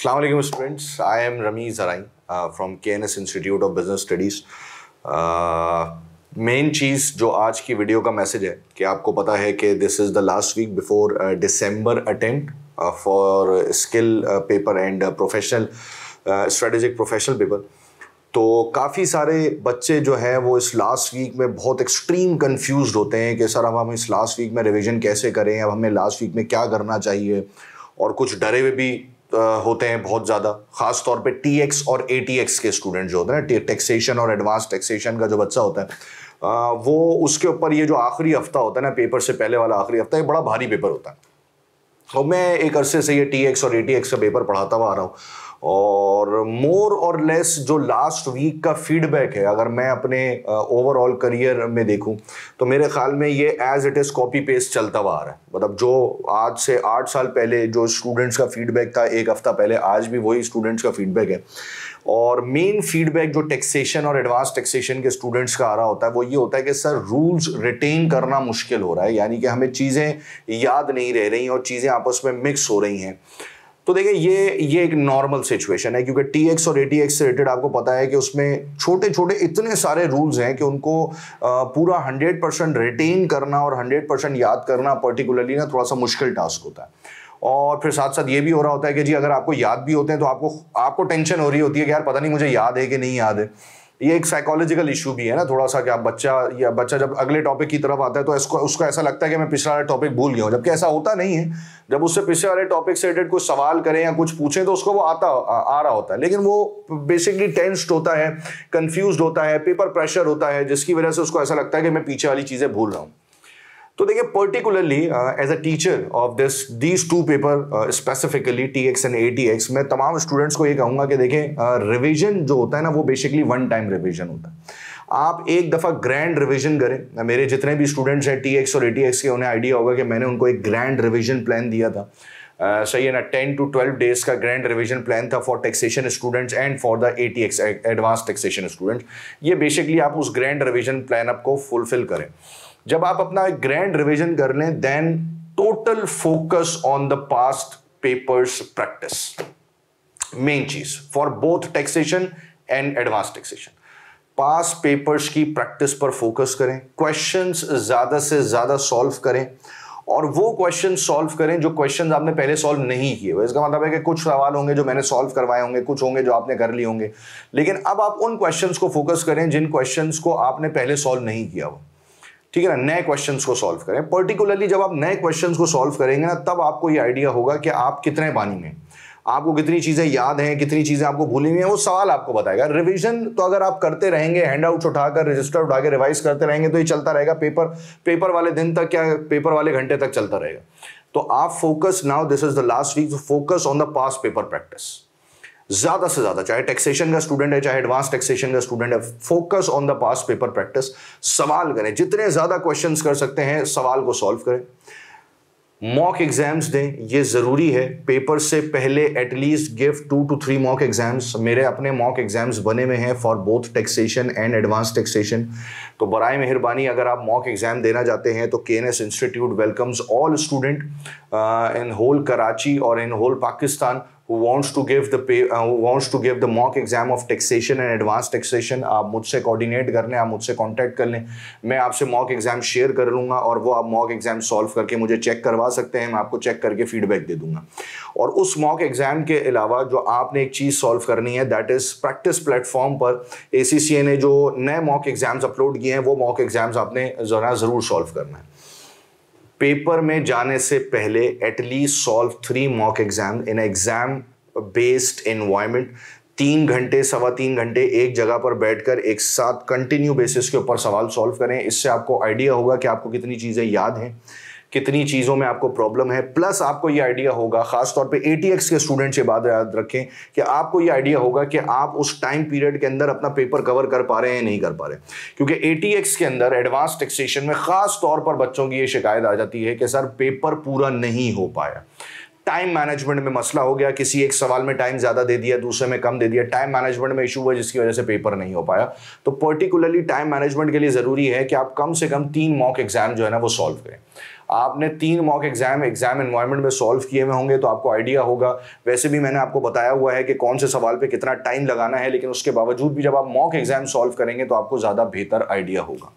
Assalamualaikum students, I am Rami from uh, from KNS Institute of Business Studies. Main uh, चीज़ जो आज की video का message है कि आपको पता है कि this is the last week before December attempt for skill paper and professional strategic professional paper तो काफ़ी सारे बच्चे जो हैं वो इस लास्ट वीक में बहुत एक्सट्रीम कंफ्यूज होते हैं कि सर अब हम इस लास्ट वीक में रिवीजन कैसे करें अब हमें लास्ट वीक में क्या करना चाहिए और कुछ डरे हुए भी होते हैं बहुत ज़्यादा खास तौर पे टीएक्स और एटीएक्स के स्टूडेंट जो होते हैं टैक्सेशन और एडवांस टैक्सेशन का जो बच्चा होता है आ, वो उसके ऊपर ये जो आखिरी हफ्ता होता है ना पेपर से पहले वाला आखिरी हफ्ता ये बड़ा भारी पेपर होता है और तो मैं एक अरसे से ये टी एक्स और ए टी एक्स का पेपर पढ़ाता हुआ आ रहा हूँ और मोर और लेस जो लास्ट वीक का फीडबैक है अगर मैं अपने ओवरऑल करियर में देखूं तो मेरे ख्याल में ये as it is copy paste चलता हुआ आ रहा है मतलब जो आज से आठ साल पहले जो स्टूडेंट्स का फीडबैक था एक हफ़्ता पहले आज भी वही स्टूडेंट्स का फीडबैक है और मेन फीडबैक जो टैक्सेशन और एडवांस टैक्सेशन के स्टूडेंट्स का आ रहा होता है वो ये होता है कि सर रूल्स रिटेन करना मुश्किल हो रहा है यानी कि हमें चीज़ें याद नहीं रह रही और चीज़ें आपस में मिक्स हो रही हैं तो देखिए ये ये एक नॉर्मल सिचुएशन है क्योंकि टी एक्स और ए टी एक्स से रिलेटेड आपको पता है कि उसमें छोटे छोटे इतने सारे रूल्स हैं कि उनको पूरा हंड्रेड परसेंट रिटेन करना और हंड्रेड परसेंट याद करना पर्टिकुलरली ना थोड़ा सा मुश्किल टास्क होता है और फिर साथ साथ ये भी हो रहा होता है कि जी अगर आपको याद भी होते हैं तो आपको आपको टेंशन हो रही होती है कि यार पता नहीं मुझे याद है कि नहीं याद है ये एक साइकोलॉजिकल इशू भी है ना थोड़ा सा कि आप बच्चा या बच्चा जब अगले टॉपिक की तरफ आता है तो इसको उसको ऐसा लगता है कि मैं पिछला वाला टॉपिक भूल गया हूँ जबकि ऐसा होता नहीं है जब उससे पिछले वाले टॉपिक से रिलेटेड कुछ सवाल करें या कुछ पूछें तो उसको वो आता आ, आ रहा होता है लेकिन वो बेसिकली टेंस्ड होता है कन्फ्यूज होता है पेपर प्रेशर होता है जिसकी वजह से उसको ऐसा लगता है कि मैं पीछे वाली चीज़ें भूल रहा हूँ तो देखिए particularly as a teacher of this these two paper specifically T X and A T X मैं तमाम स्टूडेंट्स को ये कहूँगा कि देखें रिविजन uh, जो होता है ना वो बेसिकली वन टाइम रिविजन होता है आप एक दफ़ा ग्रैंड रिवीजन करें uh, मेरे जितने भी स्टूडेंट्स हैं टी एक्स और ए टी एक्स के उन्हें आइडिया होगा कि मैंने उनको एक ग्रैंड रिवीजन प्लान दिया था Uh, सही है ना टेन टू ट्वेल्व डेज का ग्रैंड रिविजन प्लान था for taxation students and for the A T X advance taxation students ये बेसिकली आप उस ग्रैंड रिविजन प्लान आपको को फुलफिल करें जब आप अपना एक ग्रैंड रिविजन कर लें then total focus on the past papers practice main चीज for both taxation and advance taxation past papers की प्रैक्टिस पर फोकस करें क्वेश्चंस ज़्यादा से ज़्यादा सॉल्व करें और वो क्वेश्चन सॉल्व करें जो क्वेश्चन आपने पहले सॉल्व नहीं किए हुए इसका मतलब है कि कुछ सवाल होंगे जो मैंने सॉल्व करवाए होंगे कुछ होंगे जो आपने कर लिए होंगे लेकिन अब आप उन क्वेश्चंस को फोकस करें जिन क्वेश्चंस को आपने पहले सॉल्व नहीं किया हुआ ठीक है ना नए क्वेश्चन को सॉल्व करें पर्टिकुलरली जब आप नए क्वेश्चन को सॉल्व करेंगे ना तब आपको ये आइडिया होगा कि आप कितने पानी में आपको कितनी चीज़ें याद हैं कितनी चीज़ें आपको भूली हुई हैं वो सवाल आपको बताएगा रिवीजन तो अगर आप करते रहेंगे हैंड आउट उठाकर रजिस्टर उठा के रिवाइज करते रहेंगे तो ये चलता रहेगा पेपर पेपर वाले दिन तक या पेपर वाले घंटे तक चलता रहेगा तो आप focus now this is the last week focus on the past paper practice ज्यादा से ज्यादा चाहे टैक्सेशन का स्टूडेंट है चाहे एडवांस टैक्सेशन का स्टूडेंट है focus on the past paper practice सवाल करें जितने ज्यादा क्वेश्चन कर सकते हैं सवाल को सॉल्व करें मॉक एग्जाम्स दें ये ज़रूरी है पेपर से पहले at least give two to three mock exams मेरे अपने मॉक एग्जाम्स बने हुए हैं for both taxation and advance taxation तो बरए मेहरबानी अगर आप मॉक एग्ज़ाम देना चाहते हैं तो K N S institute welcomes all student in whole Karachi और in whole Pakistan who wants to give the pay, uh, who wants to give the mock exam of taxation and advanced taxation आप मुझसे coordinate कर लें आप मुझसे contact कर लें मैं आपसे मॉक एग्जाम शेयर कर लूँगा और वो आप मॉक एग्जाम सॉल्व करके मुझे चेक करवा सकते हैं मैं आपको चेक करके फीडबैक दे दूंगा और उस मॉक एग्जाम के अलावा जो आपने एक चीज़ सॉल्व करनी है दैट इज़ प्रैक्टिस प्लेटफॉर्म पर ए ने जो नए मॉक एग्जाम्स अपलोड किए हैं वो मॉक एग्जाम्स आपने ज़रा ज़रूर सॉल्व करना है पेपर में जाने से पहले at least solve three mock exam in exam based environment तीन घंटे सवा तीन घंटे एक जगह पर बैठकर एक साथ कंटिन्यू बेसिस के ऊपर सवाल सॉल्व करें इससे आपको आइडिया होगा कि आपको कितनी चीज़ें याद हैं कितनी चीज़ों में आपको प्रॉब्लम है प्लस आपको ये आइडिया होगा खासतौर पे ए के स्टूडेंट्स ये बात याद रखें कि आपको ये आइडिया होगा कि आप उस टाइम पीरियड के अंदर अपना पेपर कवर कर पा रहे हैं या नहीं कर पा रहे क्योंकि ए के अंदर एडवांस टैक्सेशन में ख़ास तौर पर बच्चों की ये शिकायत आ जाती है कि सर पेपर पूरा नहीं हो पाया टाइम मैनेजमेंट में मसला हो गया किसी एक सवाल में टाइम ज़्यादा दे दिया दूसरे में कम दे दिया टाइम मैनेजमेंट में इशू हुआ जिसकी वजह से पेपर नहीं हो पाया तो पर्टिकुलरली टाइम मैनेजमेंट के लिए ज़रूरी है कि आप कम से कम तीन मॉक एग्जाम जो है ना वो सॉल्व करें आपने तीन मॉक एग्जाम एग्जाम एनवायरमेंट में सॉल्व किए हुए होंगे तो आपको आइडिया होगा वैसे भी मैंने आपको बताया हुआ है कि कौन से सवाल पे कितना टाइम लगाना है लेकिन उसके बावजूद भी जब आप मॉक एग्जाम सॉल्व करेंगे तो आपको ज़्यादा बेहतर आइडिया होगा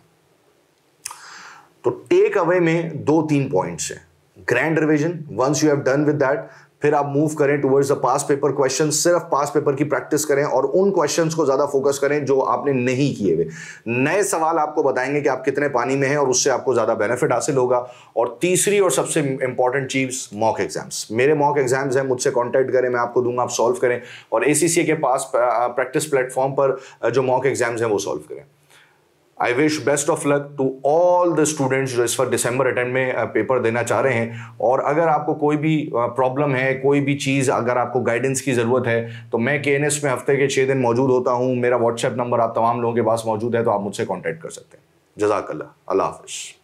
तो टेक अवे में दो तीन पॉइंट्स हैं grand revision once you have done with that फिर आप मूव करें towards the past paper question सिर्फ पास पेपर की प्रैक्टिस करें और उन क्वेश्चन को ज़्यादा फोकस करें जो आपने नहीं किए हुए नए सवाल आपको बताएंगे कि आप कितने पानी में हैं और उससे आपको ज़्यादा बेनिफिट हासिल होगा और तीसरी और सबसे इंपॉर्टेंट चीज़ मॉक एग्जाम्स मेरे मॉक एग्जाम्स हैं मुझसे कॉन्टैक्ट करें मैं आपको दूंगा आप सॉल्व करें और ए के पास प्रैक्टिस प्लेटफॉर्म पर जो मॉक एग्जाम्स हैं वो सॉल्व करें I wish best of luck to all the students जो इस पर दिसंबर अटेंड में पेपर देना चाह रहे हैं और अगर आपको कोई भी प्रॉब्लम है कोई भी चीज़ अगर आपको गाइडेंस की ज़रूरत है तो मैं के एन एस में हफ्ते के छः दिन मौजूद होता हूँ मेरा व्हाट्सएप नंबर आप तमाम लोगों के पास मौजूद है तो आप मुझसे कॉन्टैक्ट कर सकते हैं जजाकल्ला अल्लाह हाफिज़